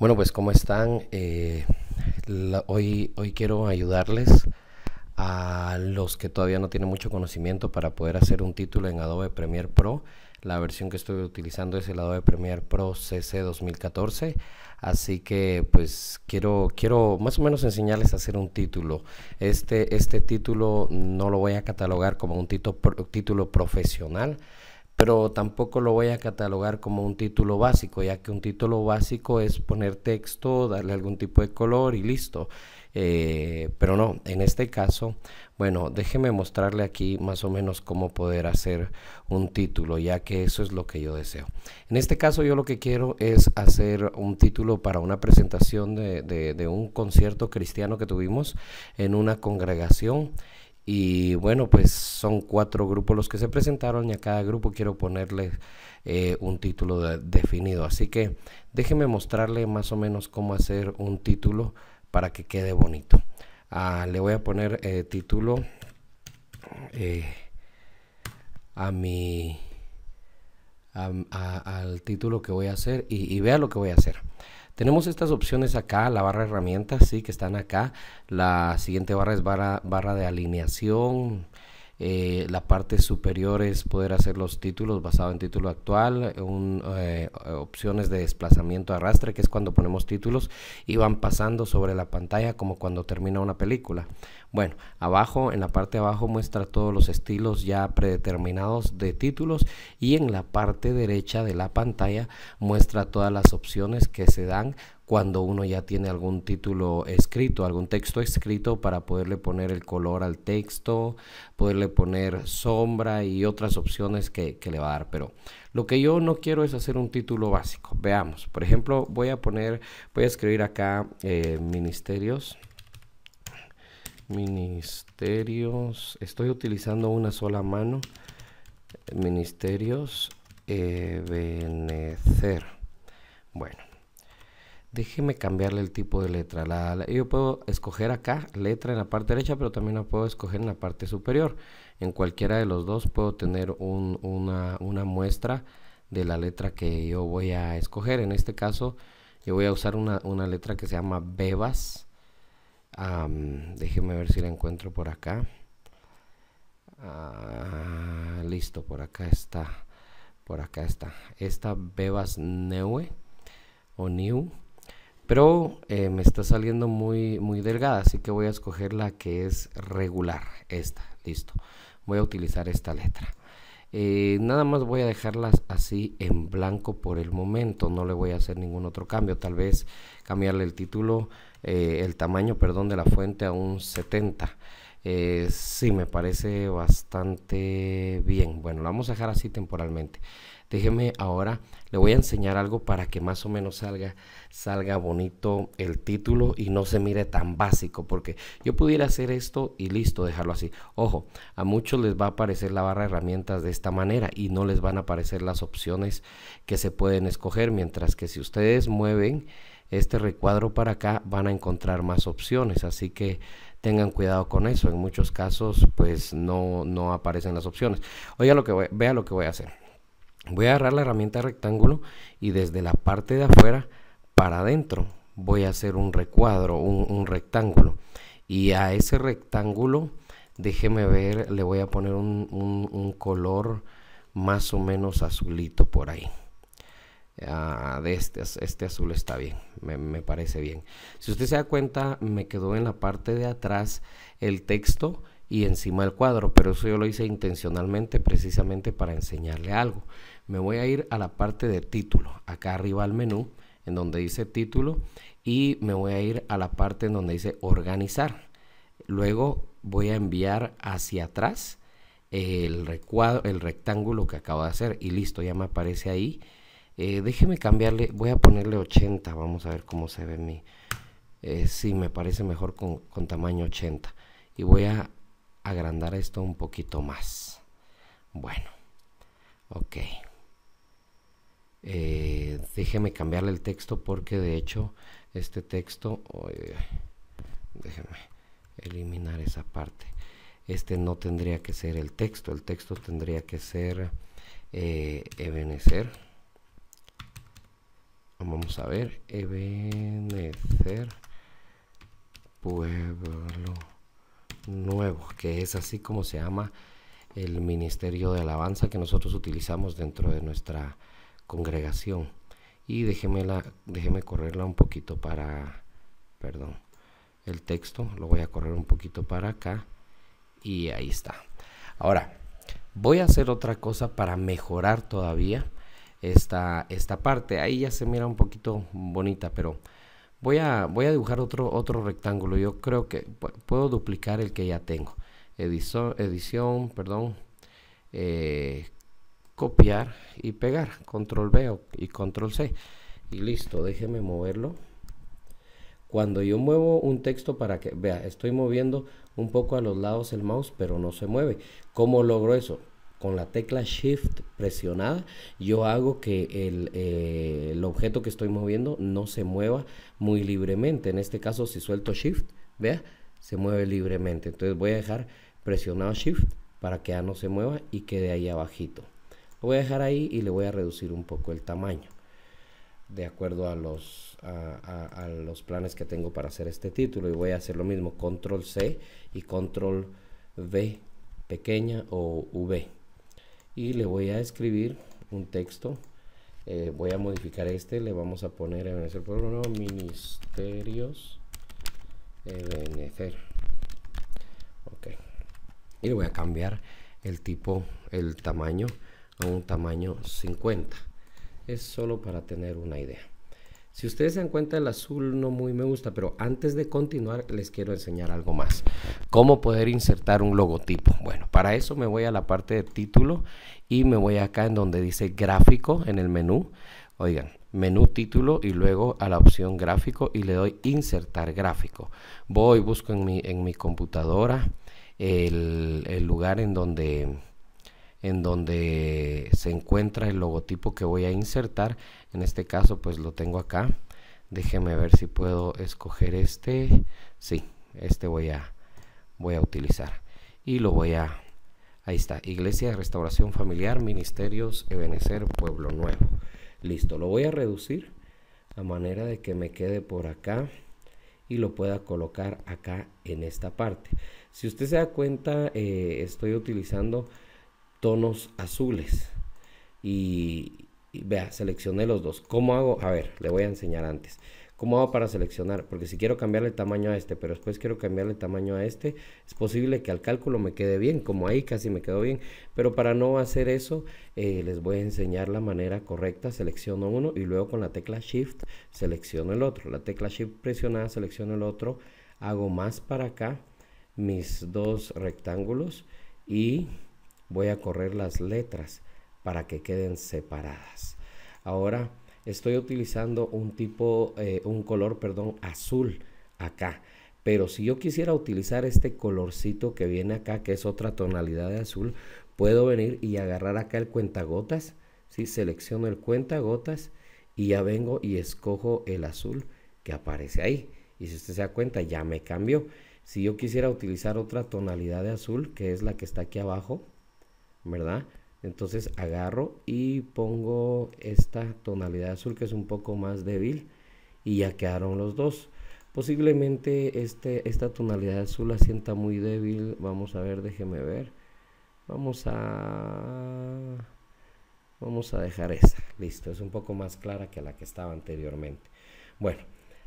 Bueno, pues ¿cómo están? Eh, hoy, quiero ayudarles a los que todavía no tienen mucho conocimiento para poder hacer un título en Adobe Premiere Pro. La versión que estoy utilizando es el Adobe Premiere Pro CC 2014. Así que pues quiero, quiero más o menos enseñarles a hacer un título. Este, este título no lo voy a catalogar como un tito, título profesional pero tampoco lo voy a catalogar como un título básico, ya que un título básico es poner texto, darle algún tipo de color y listo. Eh, pero no, en este caso, bueno, déjeme mostrarle aquí más o menos cómo poder hacer un título, ya que eso es lo que yo deseo. En este caso yo lo que quiero es hacer un título para una presentación de, de un concierto cristiano que tuvimos en una congregación. Y bueno, pues son cuatro grupos los que se presentaron y a cada grupo quiero ponerle eh, un título definido. Así que déjenme mostrarle más o menos cómo hacer un título para que quede bonito. Ah, le voy a poner eh, título eh, a mi al título que voy a hacer y vea lo que voy a hacer. Tenemos estas opciones acá, la barra herramientas, sí, que están acá. La siguiente barra es barra, barra de alineación. Eh, la parte superior es poder hacer los títulos basado en título actual, eh, opciones de desplazamiento arrastre, que es cuando ponemos títulos y van pasando sobre la pantalla como cuando termina una película. Bueno, abajo, en la parte de abajo muestra todos los estilos ya predeterminados de títulos y en la parte derecha de la pantalla muestra todas las opciones que se dan cuando uno ya tiene algún título escrito, algún texto escrito para poderle poner el color al texto, poderle poner sombra y otras opciones que, le va a dar. Pero lo que yo no quiero es hacer un título básico. Veamos, por ejemplo, voy a poner, voy a escribir acá eh, ministerios. Ministerios, estoy utilizando una sola mano. Ministerios, eh, Bueno Déjeme cambiarle el tipo de letra. yo puedo escoger acá letra en la parte derecha, pero también la puedo escoger en la parte superior. En cualquiera de los dos puedo tener una, muestra de la letra que yo voy a escoger. En este caso, yo voy a usar una, letra que se llama Bebas. déjeme ver si la encuentro por acá. Ah, listo, por acá está. Por acá está. Esta Bebas Neue o New. Pero eh, me está saliendo muy, muy delgada, así que voy a escoger la que es regular, esta, listo. Voy a utilizar esta letra. Eh, nada más voy a dejarlas así en blanco por el momento, no le voy a hacer ningún otro cambio, tal vez cambiarle el título, eh, el tamaño, perdón, de la fuente a un 70. sí, me parece bastante bien. Bueno, la vamos a dejar así temporalmente. Déjeme ahora, le voy a enseñar algo para que más o menos salga, salga bonito el título y no se mire tan básico, porque yo pudiera hacer esto y listo, dejarlo así. Ojo, a muchos les va a aparecer la barra de herramientas de esta manera y no les van a aparecer las opciones que se pueden escoger, mientras que si ustedes mueven este recuadro para acá van a encontrar más opciones, así que tengan cuidado con eso. En muchos casos, pues no, no aparecen las opciones. Oiga lo que vea lo que voy a hacer voy a agarrar la herramienta rectángulo y desde la parte de afuera para adentro voy a hacer un recuadro, un, rectángulo. Y a ese rectángulo, déjeme ver, le voy a poner un, color más o menos azulito por ahí. Ah, de este, este azul está bien, me, me, parece bien. Si usted se da cuenta, me quedó en la parte de atrás el texto y encima del cuadro, pero eso yo lo hice intencionalmente precisamente para enseñarle algo. Me voy a ir a la parte de título, acá arriba al menú en donde dice título y me voy a ir a la parte en donde dice organizar. Luego voy a enviar hacia atrás el, recuadro, el rectángulo que acabo de hacer y listo, ya me aparece ahí. Eh, déjeme cambiarle, voy a ponerle 80, vamos a ver cómo se ve mi... Eh, sí, me parece mejor con tamaño 80. Y voy a agrandar esto un poquito más. Bueno, ok. Eh, déjeme cambiarle el texto porque de hecho este texto... déjeme eliminar esa parte. Este no tendría que ser el texto. El texto tendría que ser eh, Vamos a ver. ebenecer Pueblo Nuevo, que es así como se llama el ministerio de alabanza que nosotros utilizamos dentro de nuestra congregación. Y déjeme, déjeme correrla un poquito para, perdón, el texto, lo voy a correr un poquito para acá y ahí está. Ahora, voy a hacer otra cosa para mejorar todavía esta, esta parte. Ahí ya se mira un poquito bonita, pero Voy a, dibujar otro, otro rectángulo. Yo creo que puedo duplicar el que ya tengo. Edición, perdón. Eh, copiar y pegar. Control B y Control C. Y listo, déjeme moverlo. Cuando yo muevo un texto para que, vea, estoy moviendo un poco a los lados el mouse, pero no se mueve. ¿Cómo logro eso? con la tecla Shift presionada, yo hago que eh, el, objeto que estoy moviendo no se mueva muy libremente. En este caso, si suelto Shift, vea, se mueve libremente. Entonces voy a dejar presionado Shift para que ya no se mueva y quede ahí abajito. Lo voy a dejar ahí y le voy a reducir un poco el tamaño de acuerdo a los, a los planes que tengo para hacer este título y voy a hacer lo mismo control C y control V pequeña o V y le voy a escribir un texto. Eh, voy a modificar este, le vamos a poner en el programa Ministerios e Ok. Y le voy a cambiar el tipo, el tamaño a un tamaño 50. Es solo para tener una idea. Si ustedes se dan cuenta, el azul no muy me gusta, pero antes de continuar les quiero enseñar algo más. Cómo poder insertar un logotipo. Bueno, para eso me voy a la parte de título y me voy acá en donde dice gráfico en el menú. Oigan, menú título y luego a la opción gráfico y le doy insertar gráfico. Voy, busco en mi, en mi computadora el lugar en donde en donde se encuentra el logotipo que voy a insertar. En este caso pues lo tengo acá. Déjeme ver si puedo escoger este. Sí, este voy a, voy a utilizar. Y lo voy a... Ahí está. Iglesia de Restauración Familiar, Ministerios, Ebenecer, Pueblo Nuevo. Listo. Lo voy a reducir a manera de que me quede por acá y lo pueda colocar acá en esta parte. Si usted se da cuenta, eh, estoy utilizando tonos azules. Y, vea, seleccioné los dos. ¿Cómo hago? A ver, le voy a enseñar antes. ¿Cómo hago para seleccionar? Porque si quiero cambiarle el tamaño a este, pero después quiero cambiarle el tamaño a este, es posible que al cálculo me quede bien, como ahí casi me quedó bien. Pero para no hacer eso, eh, les voy a enseñar la manera correcta. Selecciono uno y luego con la tecla Shift selecciono el otro. La tecla Shift presionada selecciono el otro. Hago más para acá mis dos rectángulos y voy a correr las letras para que queden separadas. Ahora estoy utilizando un tipo, eh, un color, perdón, azul acá. Pero si yo quisiera utilizar este colorcito que viene acá, que es otra tonalidad de azul, puedo venir y agarrar acá el cuentagotas. si Selecciono el cuentagotas y ya vengo y escojo el azul que aparece ahí. Y si usted se da cuenta, ya me cambió. Si yo quisiera utilizar otra tonalidad de azul, que es la que está aquí abajo, ¿verdad? Entonces agarro y pongo esta tonalidad azul que es un poco más débil y ya quedaron los dos. Posiblemente este, esta tonalidad azul la sienta muy débil. Vamos a ver, déjeme ver. Vamos a... Vamos a dejar esa. Listo, es un poco más clara que la que estaba anteriormente. Bueno,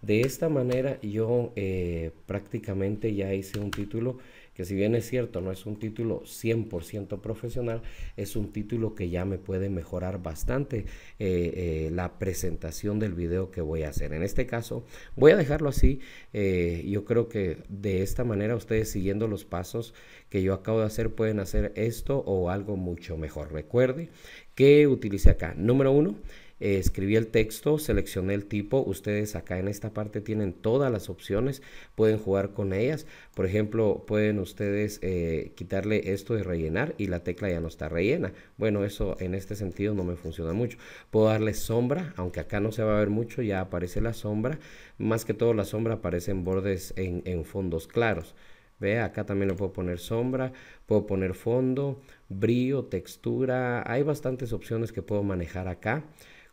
de esta manera yo eh, prácticamente ya hice un título que si bien es cierto, no es un título 100% profesional, es un título que ya me puede mejorar bastante eh, eh, la presentación del video que voy a hacer. En este caso, voy a dejarlo así. Eh, yo creo que de esta manera ustedes siguiendo los pasos que yo acabo de hacer pueden hacer esto o algo mucho mejor. Recuerde que utilice acá. Número uno, eh, escribí el texto, seleccioné el tipo, ustedes acá en esta parte tienen todas las opciones, pueden jugar con ellas, por ejemplo, pueden ustedes eh, quitarle esto de rellenar y la tecla ya no está rellena, bueno, eso en este sentido no me funciona mucho, puedo darle sombra, aunque acá no se va a ver mucho, ya aparece la sombra, más que todo la sombra aparece en bordes, en, fondos claros, Ve, acá también le puedo poner sombra, puedo poner fondo, brillo, textura. Hay bastantes opciones que puedo manejar acá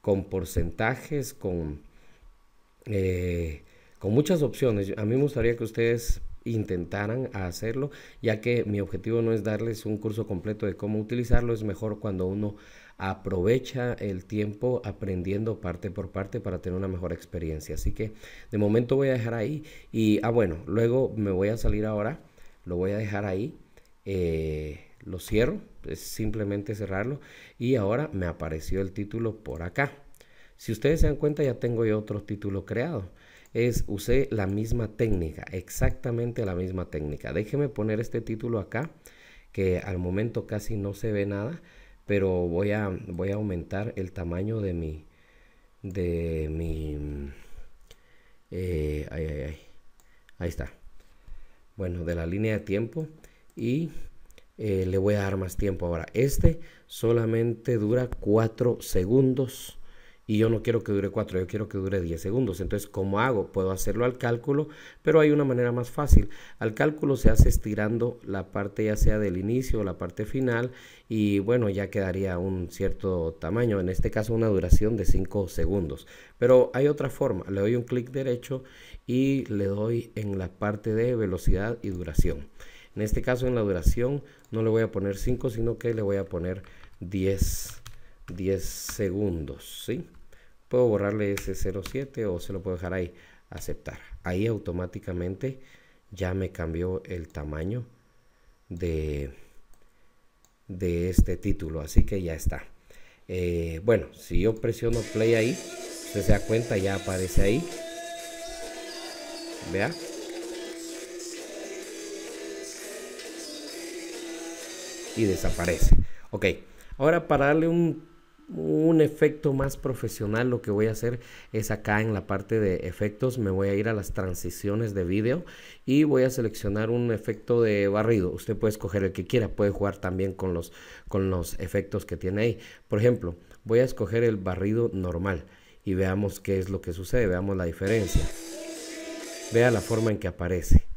con porcentajes, con, eh, con muchas opciones. A mí me gustaría que ustedes intentaran hacerlo, ya que mi objetivo no es darles un curso completo de cómo utilizarlo, es mejor cuando uno aprovecha el tiempo aprendiendo parte por parte para tener una mejor experiencia. Así que de momento voy a dejar ahí y, ah bueno, luego me voy a salir ahora, lo voy a dejar ahí. Eh, lo cierro, es simplemente cerrarlo y ahora me apareció el título por acá. Si ustedes se dan cuenta ya tengo yo otro título creado. Es usé la misma técnica, exactamente la misma técnica. Déjeme poner este título acá que al momento casi no se ve nada, pero voy a voy a aumentar el tamaño de mi de mi eh, ay, ay, ay. ahí está. Bueno, de la línea de tiempo y eh, le voy a dar más tiempo ahora. Este solamente dura 4 segundos y yo no quiero que dure 4, yo quiero que dure 10 segundos. Entonces, ¿cómo hago? Puedo hacerlo al cálculo, pero hay una manera más fácil. Al cálculo se hace estirando la parte ya sea del inicio o la parte final y bueno, ya quedaría un cierto tamaño, en este caso una duración de 5 segundos. Pero hay otra forma, le doy un clic derecho y le doy en la parte de velocidad y duración en este caso en la duración no le voy a poner 5, sino que le voy a poner 10, 10 segundos, ¿sí? Puedo borrarle ese 07 o se lo puedo dejar ahí, aceptar. Ahí automáticamente ya me cambió el tamaño de, de este título, así que ya está. Eh, bueno, si yo presiono play ahí, se da cuenta, ya aparece ahí. Vea. y desaparece. Ok, ahora para darle un, un, efecto más profesional, lo que voy a hacer es acá en la parte de efectos, me voy a ir a las transiciones de video y voy a seleccionar un efecto de barrido. Usted puede escoger el que quiera, puede jugar también con los, con los efectos que tiene ahí. Por ejemplo, voy a escoger el barrido normal y veamos qué es lo que sucede, veamos la diferencia. Vea la forma en que aparece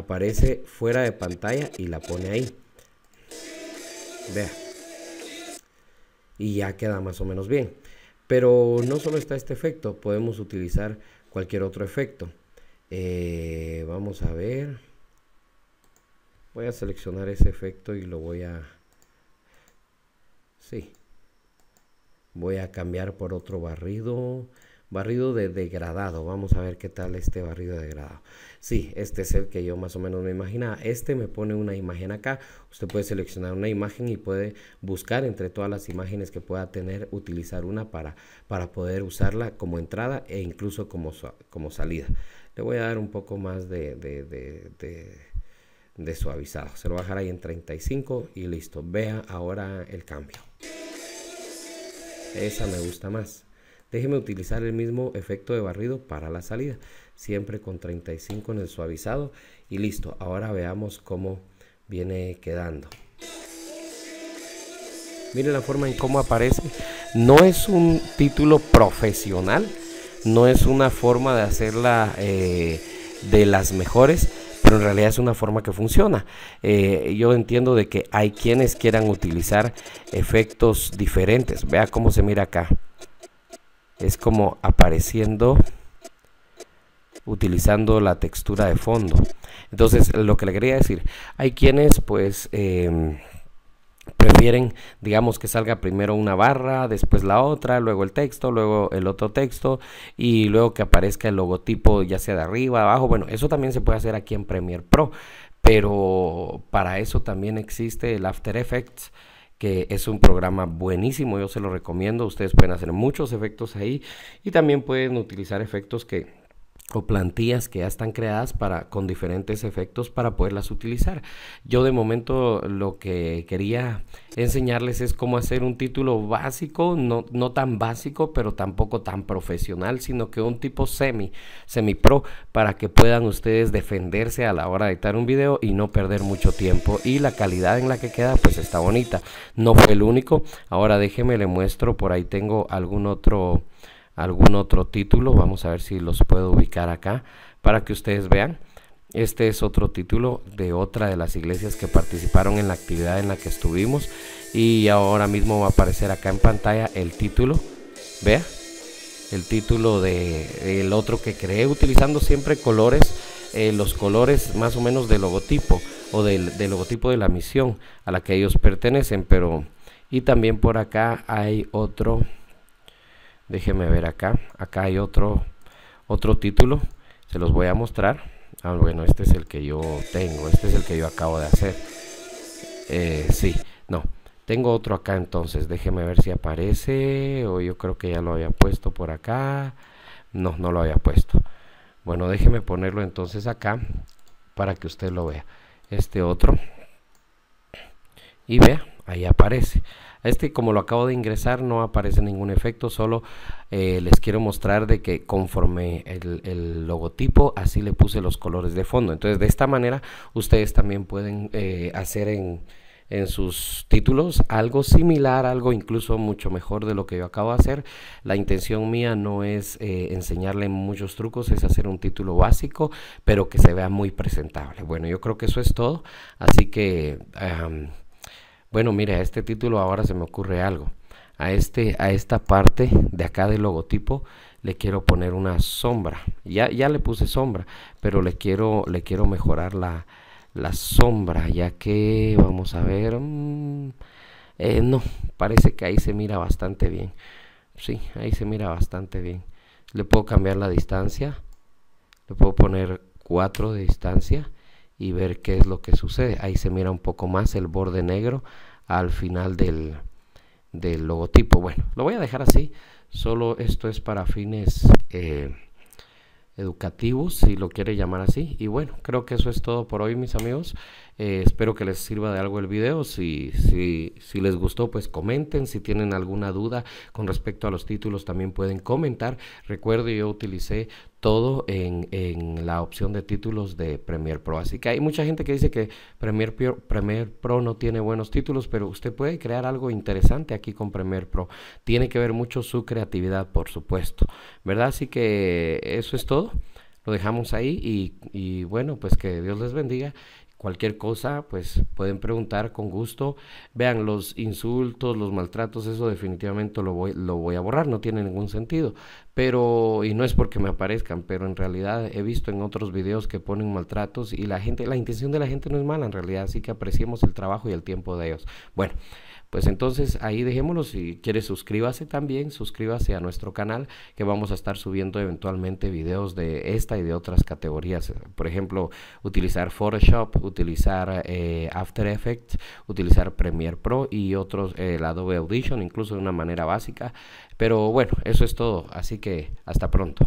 aparece fuera de pantalla y la pone ahí. Vea. Y ya queda más o menos bien. Pero no solo está este efecto, podemos utilizar cualquier otro efecto. Eh, vamos a ver. Voy a seleccionar ese efecto y lo voy a... Sí. Voy a cambiar por otro barrido. Barrido de degradado. Vamos a ver qué tal este barrido de degradado. Sí, este es el que yo más o menos me imaginaba. Este me pone una imagen acá. Usted puede seleccionar una imagen y puede buscar entre todas las imágenes que pueda tener, utilizar una para, para poder usarla como entrada e incluso como, como salida. Le voy a dar un poco más de, de suavizado. Se lo voy a dejar ahí en 35 y listo. Vea ahora el cambio. Esa me gusta más. Déjeme utilizar el mismo efecto de barrido para la salida, siempre con 35 en el suavizado y listo. Ahora veamos cómo viene quedando. Miren la forma en cómo aparece. No es un título profesional, no es una forma de hacerla eh, de las mejores, pero en realidad es una forma que funciona. Eh, yo entiendo de que hay quienes quieran utilizar efectos diferentes. Vea cómo se mira acá es como apareciendo utilizando la textura de fondo. Entonces, lo que le quería decir, hay quienes pues em, prefieren, digamos, que salga primero una barra, después la otra, luego el texto, luego el otro texto y luego que aparezca el logotipo ya sea de arriba, abajo. Bueno, eso también se puede hacer aquí en Premiere Pro, pero para eso también existe el After Effects que es un programa buenísimo, yo se lo recomiendo, ustedes pueden hacer muchos efectos ahí y también pueden utilizar efectos que o plantillas que ya están creadas para con diferentes efectos para poderlas utilizar. Yo de momento lo que quería enseñarles es cómo hacer un título básico, no, no tan básico, pero tampoco tan profesional, sino que un tipo semi, semi pro para que puedan ustedes defenderse a la hora de editar un video y no perder mucho tiempo y la calidad en la que queda pues está bonita. No fue el único. Ahora déjeme le muestro, por ahí tengo algún otro algún otro título. Vamos a ver si los puedo ubicar acá para que ustedes vean. Este es otro título de otra de las iglesias que participaron en la actividad en la que estuvimos. Y ahora mismo va a aparecer acá en pantalla el título. Vea, el título de el otro que creé utilizando siempre colores, eh, los colores más o menos del logotipo o del, del logotipo de la misión a la que ellos pertenecen. Pero, y también por acá hay otro déjeme ver acá acá hay otro otro título se los voy a mostrar ah, bueno este es el que yo tengo este es el que yo acabo de hacer eh, sí no tengo otro acá entonces déjeme ver si aparece o yo creo que ya lo había puesto por acá no no lo había puesto bueno déjeme ponerlo entonces acá para que usted lo vea este otro y vea ahí aparece este, como lo acabo de ingresar, no aparece ningún efecto, solo eh, les quiero mostrar de que conforme el, logotipo, así le puse los colores de fondo. Entonces, de esta manera, ustedes también pueden eh, hacer en sus títulos algo similar, algo incluso mucho mejor de lo que yo acabo de hacer. La intención mía no es eh, enseñarle muchos trucos, es hacer un título básico, pero que se vea muy presentable. Bueno, yo creo que eso es todo, así que... Bueno, mire, a este título ahora se me ocurre algo. A, este, a esta parte de acá del logotipo le quiero poner una sombra. Ya, ya le puse sombra, pero le quiero, le quiero mejorar la, sombra, ya que vamos a ver... Mm, eh, no, parece que ahí se mira bastante bien. Sí, ahí se mira bastante bien. Le puedo cambiar la distancia. Le puedo poner 4 de distancia y ver qué es lo que sucede. Ahí se mira un poco más el borde negro al final del, logotipo. Bueno, lo voy a dejar así. Solo esto es para fines eh, educativos, si lo quiere llamar así. Y bueno, creo que eso es todo por hoy, mis amigos. Eh, espero que les sirva de algo el video. Si, les gustó, pues comenten. Si tienen alguna duda con respecto a los títulos, también pueden comentar. recuerdo yo utilicé todo en, la opción de títulos de Premiere Pro. Así que hay mucha gente que dice que Premiere Pro, Pro no tiene buenos títulos, pero usted puede crear algo interesante aquí con Premiere Pro. Tiene que ver mucho su creatividad, por supuesto. ¿Verdad? Así que eso es todo. Lo dejamos ahí y, y bueno, pues que Dios les bendiga cualquier cosa, pues pueden preguntar con gusto. Vean, los insultos, los maltratos, eso definitivamente lo voy, lo voy a borrar, no tiene ningún sentido. Pero, y no es porque me aparezcan, pero en realidad he visto en otros videos que ponen maltratos y la gente, la intención de la gente no es mala en realidad, así que apreciemos el trabajo y el tiempo de ellos. Bueno. Pues entonces ahí dejémoslo. Si quiere, suscríbase también, suscríbase a nuestro canal, que vamos a estar subiendo eventualmente videos de esta y de otras categorías. Por ejemplo, utilizar Photoshop, utilizar eh, After Effects, utilizar Premiere Pro y otros, el eh, Adobe Audition, incluso de una manera básica. Pero bueno, eso es todo. Así que hasta pronto.